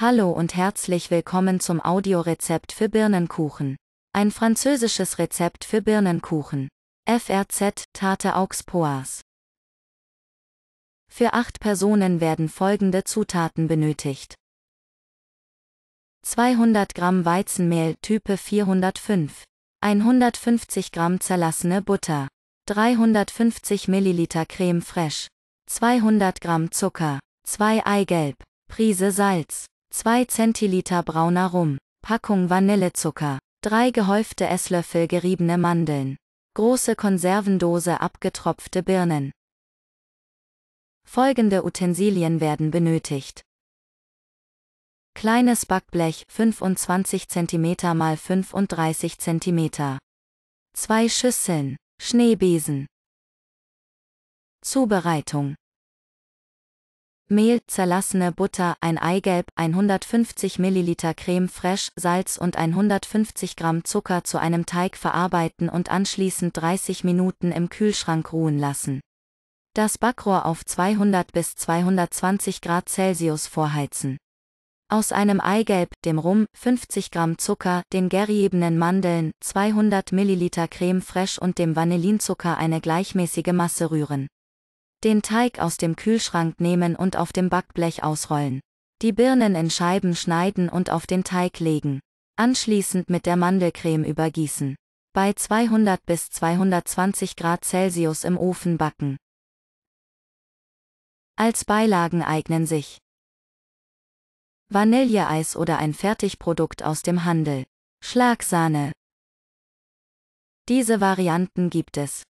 Hallo und herzlich willkommen zum Audiorezept für Birnenkuchen. Ein französisches Rezept für Birnenkuchen. FRZ Tarte aux Poires. Für 8 Personen werden folgende Zutaten benötigt. 200 Gramm Weizenmehl Type 405. 150 Gramm zerlassene Butter. 350 Milliliter Creme fraiche. 200 Gramm Zucker. 2 Eigelb. Prise Salz. 2 Zentiliter brauner Rum, Packung Vanillezucker, 3 gehäufte Esslöffel geriebene Mandeln, große Konservendose abgetropfte Birnen. Folgende Utensilien werden benötigt. Kleines Backblech 25 cm x 35 cm. Zwei Schüsseln, Schneebesen. Zubereitung Mehl, zerlassene Butter, ein Eigelb, 150 ml Creme fraiche, Salz und 150 g Zucker zu einem Teig verarbeiten und anschließend 30 Minuten im Kühlschrank ruhen lassen. Das Backrohr auf 200 bis 220 Grad Celsius vorheizen. Aus einem Eigelb, dem Rum, 50 Gramm Zucker, den geriebenen Mandeln, 200 ml Creme fraiche und dem Vanillinzucker eine gleichmäßige Masse rühren. Den Teig aus dem Kühlschrank nehmen und auf dem Backblech ausrollen. Die Birnen in Scheiben schneiden und auf den Teig legen. Anschließend mit der Mandelcreme übergießen. Bei 200 bis 220 Grad Celsius im Ofen backen. Als Beilagen eignen sich Vanilleeis oder ein Fertigprodukt aus dem Handel. Schlagsahne. Diese Varianten gibt es.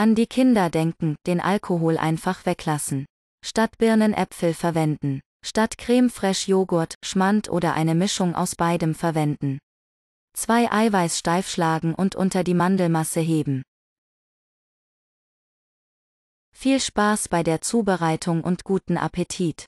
An die Kinder denken, den Alkohol einfach weglassen. Statt Birnenäpfel verwenden. Statt Creme Fraiche Joghurt, Schmand oder eine Mischung aus beidem verwenden. Zwei Eiweiß steif schlagen und unter die Mandelmasse heben. Viel Spaß bei der Zubereitung und guten Appetit!